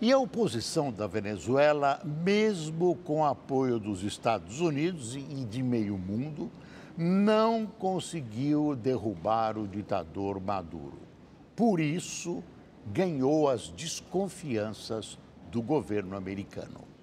E a oposição da Venezuela, mesmo com apoio dos Estados Unidos e de meio mundo, não conseguiu derrubar o ditador Maduro. Por isso, ganhou as desconfianças do governo americano.